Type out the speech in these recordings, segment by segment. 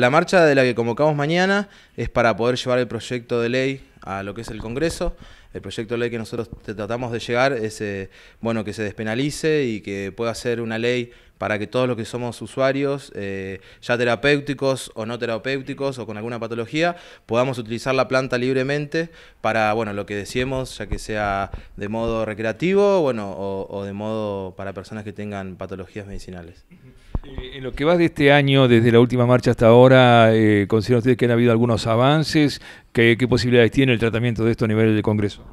La marcha de la que convocamos mañana es para poder llevar el proyecto de ley a lo que es el Congreso. El proyecto de ley que nosotros tratamos de llegar es eh, bueno, que se despenalice y que pueda ser una ley para que todos los que somos usuarios, eh, ya terapéuticos o no terapéuticos o con alguna patología, podamos utilizar la planta libremente para bueno, lo que decíamos, ya que sea de modo recreativo bueno, o de modo para personas que tengan patologías medicinales. Eh, en lo que va de este año, desde la última marcha hasta ahora, eh, ¿considera usted que han habido algunos avances? ¿Qué, ¿Qué posibilidades tiene el tratamiento de esto a nivel del Congreso?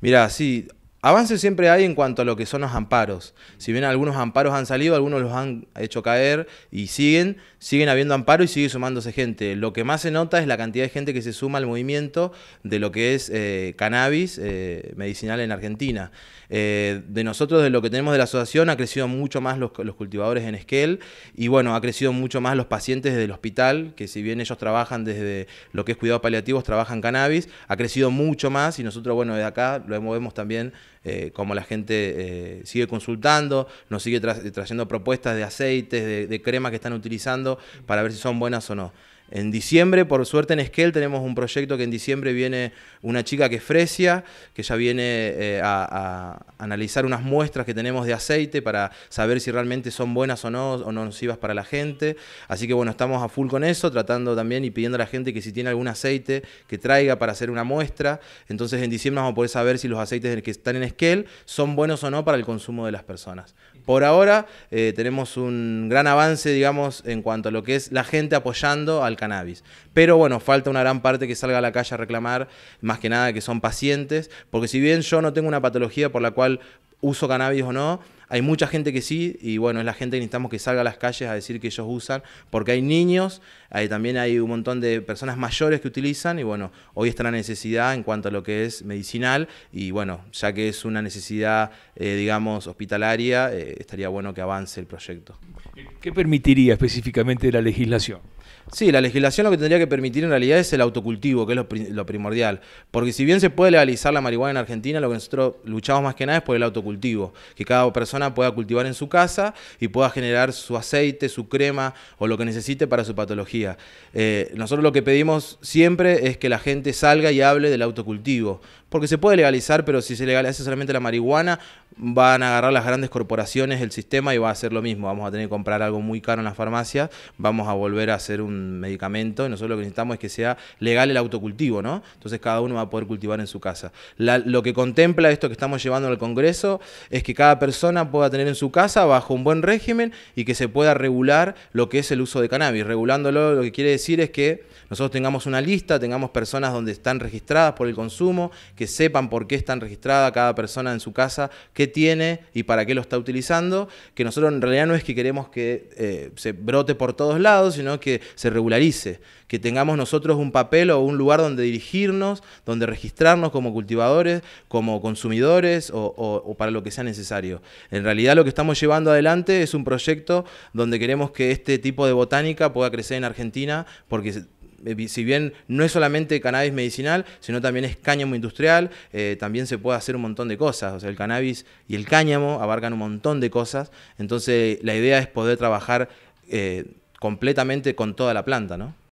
Mira, sí, Avances siempre hay en cuanto a lo que son los amparos. Si bien algunos amparos han salido, algunos los han hecho caer y siguen, siguen habiendo amparos y sigue sumándose gente. Lo que más se nota es la cantidad de gente que se suma al movimiento de lo que es eh, cannabis eh, medicinal en Argentina. Eh, de nosotros, de lo que tenemos de la asociación, ha crecido mucho más los, cultivadores en Esquel y bueno, ha crecido mucho más los pacientes desde el hospital, que si bien ellos trabajan desde lo que es cuidado paliativos, trabajan cannabis, ha crecido mucho más y nosotros, bueno, desde acá lo movemos también eh, como la gente eh, sigue consultando, nos sigue trayendo propuestas de aceites, de, de cremas que están utilizando para ver si son buenas o no. En diciembre, por suerte en Esquel, tenemos un proyecto que en diciembre viene una chica que es Fresia, que ya viene eh, a, analizar unas muestras que tenemos de aceite para saber si realmente son buenas o no, o no nocivas para la gente. Así que bueno, estamos a full con eso, tratando también y pidiendo a la gente que si tiene algún aceite que traiga para hacer una muestra. Entonces en diciembre vamos a poder saber si los aceites que están en Esquel son buenos o no para el consumo de las personas. Por ahora eh, tenemos un gran avance, digamos, en cuanto a lo que es la gente apoyando al cannabis. Pero bueno, falta una gran parte que salga a la calle a reclamar, más que nada que son pacientes, porque si bien yo no tengo una patología por la cual uso cannabis o no, hay mucha gente que sí, y bueno, es la gente que necesitamos que salga a las calles a decir que ellos usan, porque hay niños, también hay un montón de personas mayores que utilizan, y bueno, hoy está la necesidad en cuanto a lo que es medicinal, y bueno, ya que es una necesidad, eh, digamos, hospitalaria, eh, estaría bueno que avance el proyecto. ¿Qué permitiría específicamente la legislación? Sí, la legislación lo que tendría que permitir en realidad es el autocultivo, que es lo, primordial. Porque si bien se puede legalizar la marihuana en Argentina, lo que nosotros luchamos más que nada es por el autocultivo, que cada persona pueda cultivar en su casa y pueda generar su aceite, su crema o lo que necesite para su patología. Eh, nosotros lo que pedimos siempre es que la gente salga y hable del autocultivo, porque se puede legalizar, pero si se legaliza solamente la marihuana, van a agarrar las grandes corporaciones el sistema y va a hacer lo mismo. Vamos a tener que comprar algo muy caro en la farmacia, vamos a volver a hacer un medicamento. Y nosotros lo que necesitamos es que sea legal el autocultivo, ¿no? Entonces cada uno va a poder cultivar en su casa. lo que contempla esto que estamos llevando al Congreso es que cada persona pueda tener en su casa, bajo un buen régimen, y que se pueda regular lo que es el uso de cannabis. Regulándolo lo que quiere decir es que nosotros tengamos una lista, tengamos personas donde están registradas por el consumo, que sepan por qué está registrada cada persona en su casa, qué tiene y para qué lo está utilizando, que nosotros en realidad no es que queremos que eh, se brote por todos lados, sino que se regularice, que tengamos nosotros un papel o un lugar donde dirigirnos, donde registrarnos como cultivadores, como consumidores o, o para lo que sea necesario. En realidad lo que estamos llevando adelante es un proyecto donde queremos que este tipo de botánica pueda crecer en Argentina porque eh, si bien no es solamente cannabis medicinal, sino también es cáñamo industrial, eh, también se puede hacer un montón de cosas. O sea, el cannabis y el cáñamo abarcan un montón de cosas. Entonces, la idea es poder trabajar eh, completamente con toda la planta, ¿no?